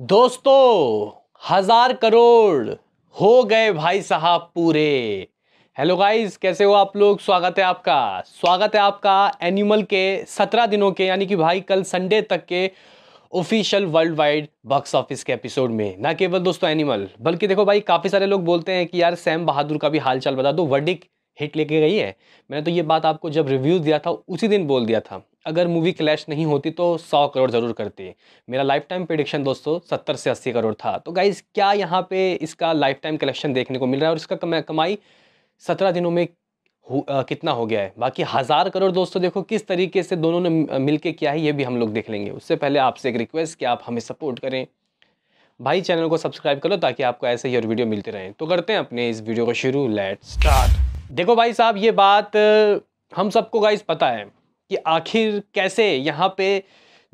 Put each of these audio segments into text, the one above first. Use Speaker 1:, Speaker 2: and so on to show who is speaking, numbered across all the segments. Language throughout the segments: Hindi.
Speaker 1: दोस्तों हजार करोड़ हो गए भाई साहब पूरे हेलो गाइस कैसे हो आप लोग स्वागत है आपका स्वागत है आपका एनिमल के सत्रह दिनों के यानी कि भाई कल संडे तक के official worldwide box office के एपिसोड में ना केवल दोस्तों एनिमल बल्कि देखो भाई काफ़ी सारे लोग बोलते हैं कि यार सैम बहादुर का भी हालचाल बता दो वर्डिक हिट लेके गई है मैंने तो ये बात आपको जब रिव्यू दिया था उसी दिन बोल दिया था अगर मूवी क्लैश नहीं होती तो सौ करोड़ ज़रूर करती मेरा लाइफ टाइम प्रिडिक्शन दोस्तों सत्तर से अस्सी करोड़ था तो गाइज़ क्या यहाँ पे इसका लाइफ टाइम कलेक्शन देखने को मिल रहा है और इसका कमाई सत्रह दिनों में आ, कितना हो गया है बाकी हज़ार करोड़ दोस्तों देखो किस तरीके से दोनों ने मिल किया है ये भी हम लोग देख लेंगे उससे पहले आपसे एक रिक्वेस्ट कि आप हमें सपोर्ट करें भाई चैनल को सब्सक्राइब करो ताकि आपको ऐसे ही और वीडियो मिलते रहें तो करते हैं अपने इस वीडियो को शुरू लेट स्टार्ट देखो भाई साहब ये बात हम सबको गाइस पता है कि आखिर कैसे यहाँ पे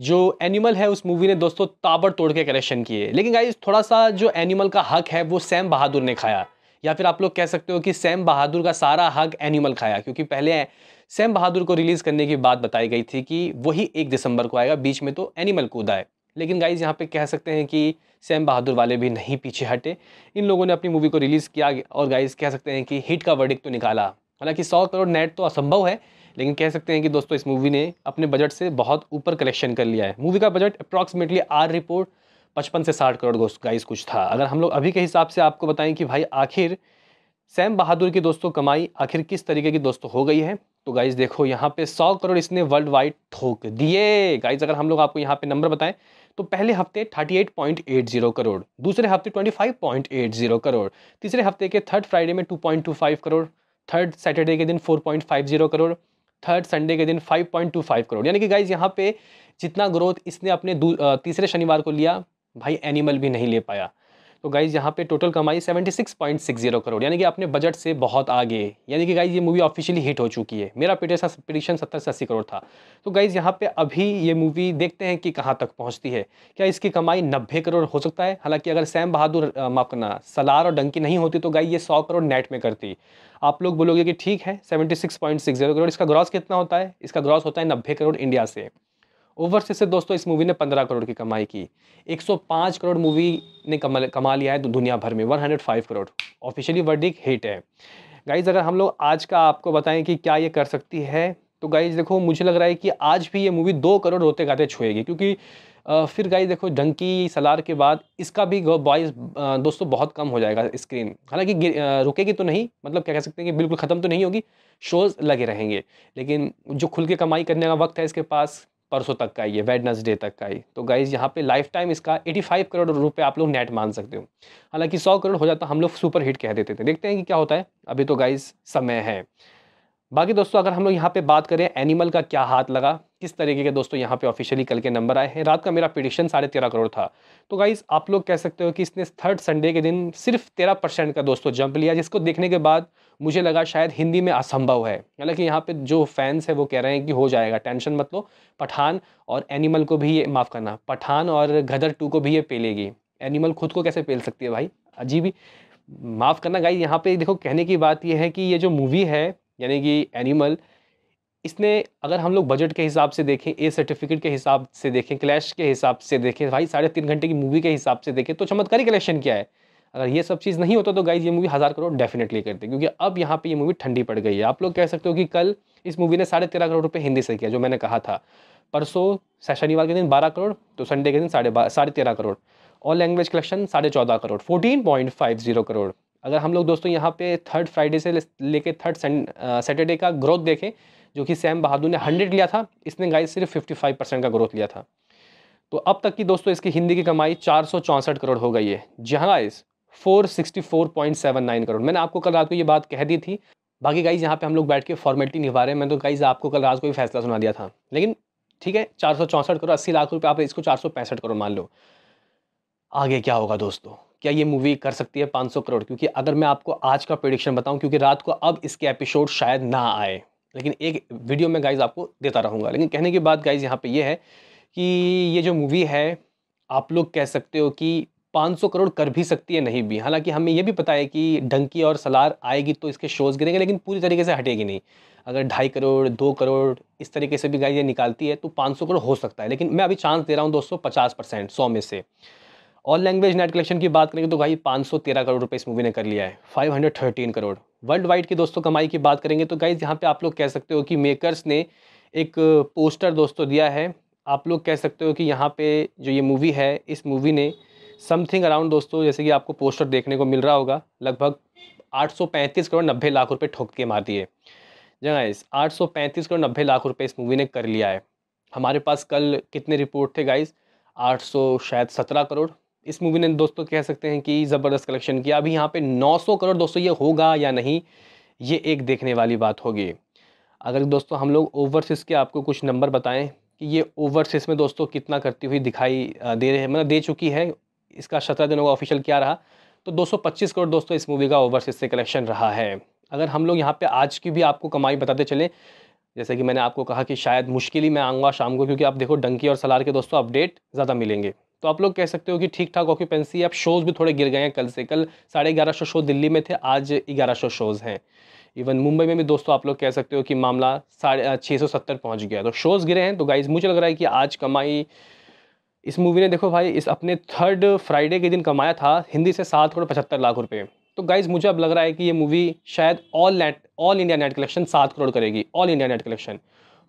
Speaker 1: जो एनिमल है उस मूवी ने दोस्तों ताबड़ तोड़ के करेक्शन किए लेकिन गाइस थोड़ा सा जो एनिमल का हक है वो सैम बहादुर ने खाया या फिर आप लोग कह सकते हो कि सैम बहादुर का सारा हक एनिमल खाया क्योंकि पहले सैम बहादुर को रिलीज़ करने की बात बताई गई थी कि वही एक दिसंबर को आएगा बीच में तो एनिमल कूदा है लेकिन गाइज यहाँ पे कह सकते हैं कि सैम बहादुर वाले भी नहीं पीछे हटे इन लोगों ने अपनी मूवी को रिलीज़ किया और गाइज कह सकते हैं कि हिट का वर्डिक तो निकाला हालांकि सौ करोड़ नेट तो असंभव है लेकिन कह सकते हैं कि दोस्तों इस मूवी ने अपने बजट से बहुत ऊपर कलेक्शन कर लिया है मूवी का बजट अप्रॉक्सीमेटली आर रिपोर्ट पचपन से साठ करोड़ गाइज कुछ था अगर हम लोग अभी के हिसाब से आपको बताएं कि भाई आखिर सैम बहादुर की दोस्तों कमाई आखिर किस तरीके की दोस्तों हो गई है तो गाइज देखो यहाँ पे सौ करोड़ इसने वर्ल्ड वाइड ठोक दिए गाइज अगर हम लोग आपको यहाँ पे नंबर बताएं तो पहले हफ्ते 38.80 करोड़ दूसरे हफ्ते 25.80 करोड़ तीसरे हफ्ते के थर्ड फ्राइडे में 2.25 करोड़ थर्ड सैटरडे के दिन 4.50 करोड़ थर्ड संडे के दिन 5.25 करोड़ यानी कि गाइज यहाँ पे जितना ग्रोथ इसने अपने तीसरे शनिवार को लिया भाई एनिमल भी नहीं ले पाया तो गाइज यहाँ पे टोटल कमाई 76.60 करोड़ यानी कि अपने बजट से बहुत आगे यानी कि गाइज ये मूवी ऑफिशियली हिट हो चुकी है मेरा प्रिडिक्शन सत्तर से अस्सी करोड़ था तो गाइज यहाँ पे अभी ये मूवी देखते हैं कि कहाँ तक पहुँचती है क्या इसकी कमाई नब्बे करोड़ हो सकता है हालांकि अगर सैम बहादुर माफ करना सलार और डंकी नहीं होती तो गाई ये सौ करोड़ नेट में करती आप लोग बोलोगे कि ठीक है सेवेंटी करोड़ इसका ग्रॉस कितना होता है इसका ग्रॉस होता है नब्बे करोड़ इंडिया से ओवरसीज से दोस्तों इस मूवी ने 15 करोड़ की कमाई की 105 करोड़ मूवी ने कमा कमा लिया है दुनिया भर में 105 करोड़ ऑफिशियली वर्डिक हिट है गाइज अगर हम लोग आज का आपको बताएं कि क्या ये कर सकती है तो गाइज देखो मुझे लग रहा है कि आज भी ये मूवी दो करोड़ रोते गाते छुएगी क्योंकि फिर गाइज देखो डंकी सलार के बाद इसका भी बॉयज दोस्तों बहुत कम हो जाएगा स्क्रीन हालांकि रुकेगी तो नहीं मतलब क्या कह सकते हैं कि बिल्कुल ख़त्म तो नहीं होगी शोज़ लगे रहेंगे लेकिन जो खुल के कमाई करने का वक्त है इसके पास परसों तक का ये वेडनसडे तक का ये तो गाइज यहाँ पे लाइफ टाइम इसका 85 करोड़ रुपए आप लोग नेट मान सकते हो हालांकि 100 करोड़ हो जाता हम लोग सुपर हिट कह देते थे देखते हैं कि क्या होता है अभी तो गाइज समय है बाकी दोस्तों अगर हम लोग यहाँ पे बात करें एनिमल का क्या हाथ लगा किस तरीके के दोस्तों यहाँ पे ऑफिशियली कल के नंबर आए हैं रात का मेरा पिटिशन साढ़े तेरह करोड़ था तो गाइज आप लोग कह सकते हो कि इसने थर्ड संडे के दिन सिर्फ तेरह परसेंट का दोस्तों जंप लिया जिसको देखने के बाद मुझे लगा शायद हिंदी में असंभव है हालांकि यहाँ पे जो फैंस है वो कह रहे हैं कि हो जाएगा टेंशन मत लो पठान और एनिमल को भी ये माफ़ करना पठान और गदर टू को भी ये पेलेगी एनिमल खुद को कैसे पेल सकती है भाई अजीब ही माफ़ करना गाई यहाँ पे देखो कहने की बात यह है कि ये जो मूवी है यानी कि एनिमल इसने अगर हम लोग बजट के हिसाब से देखें ए सर्टिफिकेट के हिसाब से देखें क्लैश के हिसाब से देखें भाई साढ़े तीन घंटे की मूवी के हिसाब से देखें तो चमत्कारी कलेक्शन क्या है अगर ये सब चीज़ नहीं होता तो गाइज ये मूवी हज़ार करोड़ डेफिनेटली करते क्योंकि अब यहाँ पे ये मूवी ठंडी पड़ गई है आप लोग कह सकते हो कि कल इस मूवी ने साढ़े तेरह करोड़ रुपये हिंदी से किया जो मैंने कहा था परसों शनिवार के दिन बारह करोड़ तो संडे के दिन साढ़े साढ़े तेरह करोड़ और लैंग्वेज कलेक्शन साढ़े चौदह crore fourteen point five zero crore अगर हम लोग दोस्तों यहाँ पे थर्ड फ्राइडे से लेके थर्ड सैटरडे का ग्रोथ देखें जो कि सैम बहादुर ने हंड्रेड लिया था इसने गाइज सिर्फ फिफ्टी फाइव परसेंट का ग्रोथ लिया था तो अब तक की दोस्तों इसकी हिंदी की कमाई चार सौ चौंसठ करोड़ हो गई है जहाँ इस 464.79 करोड़ मैंने आपको कल रात को ये बात कह दी थी बाकी गाइज यहाँ पे हम लोग बैठ के फॉर्मेलिटी निभा रहे हैं मैं तो गाइज आपको कल रात को ही फैसला सुना दिया था लेकिन ठीक है चार सौ चौंसठ करोड़ अस्सी लाख रुपये आप इसको चार सौ पैंसठ करोड़ मान लो आगे क्या होगा दोस्तों क्या ये मूवी कर सकती है 500 करोड़ क्योंकि अगर मैं आपको आज का प्रोडिक्शन बताऊं क्योंकि रात को अब इसके एपिसोड शायद ना आए लेकिन एक वीडियो में गाइज आपको देता रहूँगा लेकिन कहने की बात गाइज यहाँ पे ये है कि ये जो मूवी है आप लोग कह सकते हो कि 500 करोड़ कर भी सकती है नहीं भी हालांकि हमें यह भी पता है कि डंकी और सलार आएगी तो इसके शोज़ गिरेंगे लेकिन पूरी तरीके से हटेगी नहीं अगर ढाई करोड़ दो करोड़ इस तरीके से भी गाड़ी ये निकालती है तो 500 करोड़ हो सकता है लेकिन मैं अभी चांस दे रहा हूँ दोस्तों पचास परसेंट सौ में से ऑल लैंग्वेज नेट कलेक्शन की बात करेंगे तो सौ तेरह करोड़ रुपये इस मूवी ने कर लिया है थर्टीन करोड़ वर्ल्ड वाइड की दोस्तों कमाई की बात करेंगे तो गाइज यहाँ पर आप लोग कह सकते हो कि मेकर्स ने एक पोस्टर दोस्तों दिया है आप लोग कह सकते हो कि यहाँ पर जो ये मूवी है इस मूवी ने समथिंग अराउंड दोस्तों जैसे कि आपको पोस्टर देखने को मिल रहा होगा लगभग 835 करोड़ नब्बे लाख रुपए ठोक के मार दिए जगह सौ पैंतीस करोड़ नब्बे लाख रुपए इस मूवी ने कर लिया है हमारे पास कल कितने रिपोर्ट थे गाइज़ आठ शायद सत्रह करोड़ इस मूवी ने दोस्तों कह सकते हैं कि ज़बरदस्त कलेक्शन किया अभी यहाँ पे 900 करोड़ दोस्तों ये होगा या नहीं ये एक देखने वाली बात होगी अगर दोस्तों हम लोग ओवरसीज़ के आपको कुछ नंबर बताएं कि ये ओवरसीज़ में दोस्तों कितना करती हुई दिखाई दे रहे हैं मतलब दे चुकी है इसका सत्रह दिनों का ऑफिशियल क्या रहा तो 225 करोड़ दोस्तों इस मूवी का ओवरसीज से कलेक्शन रहा है अगर हम लोग यहाँ पे आज की भी आपको कमाई बताते चले जैसे कि मैंने आपको कहा कि शायद मुश्किल ही मैं आऊँगा शाम को क्योंकि आप देखो डंकी और सलार के दोस्तों अपडेट ज़्यादा मिलेंगे तो आप लोग कह सकते हो कि ठीक ठाक ऑक्यूपेंसी है अब शोज़ भी थोड़े गिर गए हैं कल से कल साढ़े ग्यारह सौ शो दिल्ली में थे आज ग्यारह सौ शोज़ हैं इवन मुंबई में भी दोस्तों आप लोग कह सकते हो कि मामला साढ़े छः सौ सत्तर पहुँच गया तो शोज़ गिरे हैं तो गाइज मुझे लग रहा है कि आज कमाई इस मूवी ने देखो भाई इस अपने थर्ड फ्राइडे के दिन कमाया था हिंदी से सात करोड़ पचहत्तर लाख रुपये तो गाइज मुझे अब लग रहा है कि ये मूवी शायद all net all India net collection सात करोड़ करेगी ऑल इंडिया नेट कलेक्शन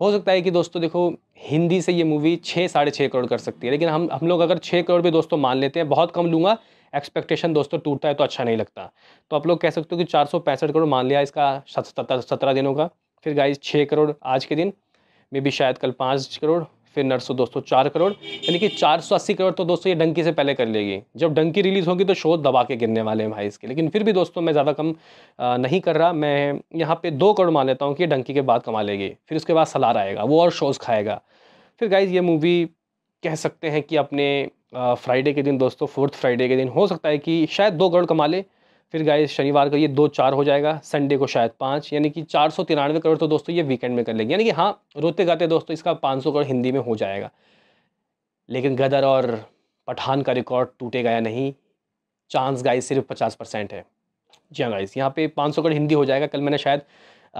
Speaker 1: हो सकता है कि दोस्तों देखो हिंदी से ये मूवी छः साढ़े छः करोड़ कर सकती है लेकिन हम हम लोग अगर छः करोड़ भी दोस्तों मान लेते हैं बहुत कम लूँगा एक्सपेक्टेशन दोस्तों टूटता है तो अच्छा नहीं लगता तो आप लोग कह सकते हो कि चार करोड़ मान लिया इसका सत्रह दिनों का फिर गाइज छः करोड़ आज के दिन मे भी शायद कल पाँच करोड़ फिर नर्सो दोस्तों चार करोड़ यानी कि चार सौ अस्सी करोड़ तो दोस्तों ये डंकी से पहले कर लेगी जब डंकी रिलीज़ होगी तो शो दबा के गिरने वाले हैं भाई इसके लेकिन फिर भी दोस्तों मैं ज़्यादा कम नहीं कर रहा मैं यहाँ पे दो करोड़ मान लेता हूँ कि ये डंकी के बाद कमा लेगी फिर उसके बाद सलार आएगा वो और शोज़ खाएगा फिर गाइज़ ये मूवी कह सकते हैं कि अपने फ्राइडे के दिन दोस्तों फोर्थ फ्राइडे के दिन हो सकता है कि शायद दो करोड़ कमा ले फिर गाइस शनिवार का ये दो चार हो जाएगा संडे को शायद पाँच यानी कि चार सौ तिरानवे करोड़ तो दोस्तों ये वीकेंड में कर लेंगे यानी कि हाँ रोते गाते दोस्तों इसका पाँच सौ करोड़ हिंदी में हो जाएगा लेकिन गदर और पठान का रिकॉर्ड टूटेगा या नहीं चांस गाइस सिर्फ पचास परसेंट है जी हाँ गाइस यहाँ पे पाँच सौ करोड़ हिंदी हो जाएगा कल मैंने शायद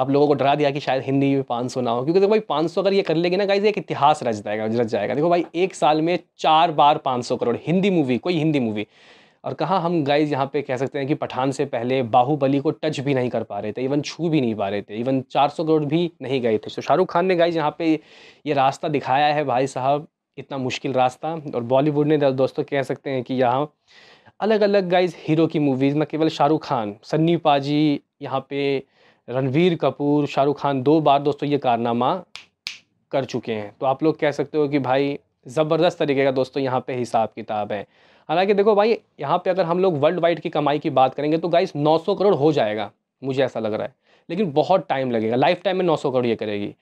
Speaker 1: आप लोगों को डरा दिया कि शायद हिंदी में पाँच सौ ना हो क्योंकि देखो भाई पाँच सौ अगर ये कर लेगी ना गाइज एक इतिहास रच जाएगा रच जाएगा देखो भाई एक साल में चार बार पाँच सौ करोड़ हिंदी मूवी कोई हिंदी मूवी और कहा हम गाइज यहाँ पे कह सकते हैं कि पठान से पहले बाहुबली को टच भी नहीं कर पा रहे थे इवन छू भी नहीं पा रहे थे इवन 400 करोड़ भी नहीं गए थे तो शाहरुख खान ने गाइज यहाँ पे ये रास्ता दिखाया है भाई साहब इतना मुश्किल रास्ता और बॉलीवुड ने दोस्तों कह सकते हैं कि यहाँ अलग अलग गाइज हीरो की मूवीज़ न केवल शाहरुख खान सन्नी पाजी यहाँ पे रणवीर कपूर शाहरुख खान दो बार दोस्तों ये कारनामा कर चुके हैं तो आप लोग कह सकते हो कि भाई ज़बरदस्त तरीके का दोस्तों यहाँ पे हिसाब किताब है हालांकि देखो भाई यहाँ पे अगर हम लोग वर्ल्ड वाइड की कमाई की बात करेंगे तो गाइस 900 करोड़ हो जाएगा मुझे ऐसा लग रहा है लेकिन बहुत टाइम लगेगा लाइफ टाइम में नौ करोड़ ये करेगी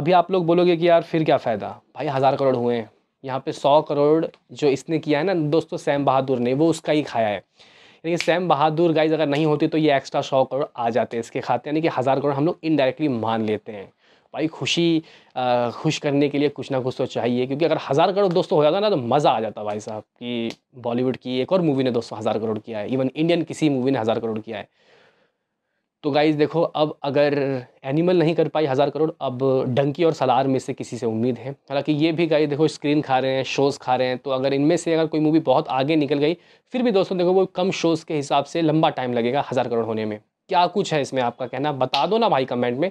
Speaker 1: अभी आप लोग बोलोगे कि यार फिर क्या फ़ायदा भाई हज़ार करोड़ हुए हैं यहाँ पर सौ करोड़ जो इसने किया है ना दोस्तों सैम बहादुर ने वो उसका ही खाया है यानी सैम बहादुर गाइज अगर नहीं होती तो ये एक्स्ट्रा सौ करोड़ आ जाते हैं इसके खाते यानी कि हज़ार करोड़ हम लोग इनडायरेक्टली मान लेते हैं भाई खुशी आ, खुश करने के लिए कुछ ना कुछ तो चाहिए क्योंकि अगर हज़ार करोड़ दोस्तों हो जाता ना तो मज़ा आ जाता भाई साहब कि बॉलीवुड की एक और मूवी ने दोस्तों हज़ार करोड़ किया है इवन इंडियन किसी मूवी ने हज़ार करोड़ किया है तो गाइज देखो अब अगर एनिमल नहीं कर पाई हज़ार करोड़ अब डंकी और सलार में से किसी से उम्मीद है हालांकि ये भी गाइज देखो स्क्रीन खा रहे हैं शोज़ खा रहे हैं तो अगर इनमें से अगर कोई मूवी बहुत आगे निकल गई फिर भी दोस्तों देखो वो कम शोज़ के हिसाब से लंबा टाइम लगेगा हज़ार करोड़ होने में क्या कुछ है इसमें आपका कहना बता दो ना भाई कमेंट में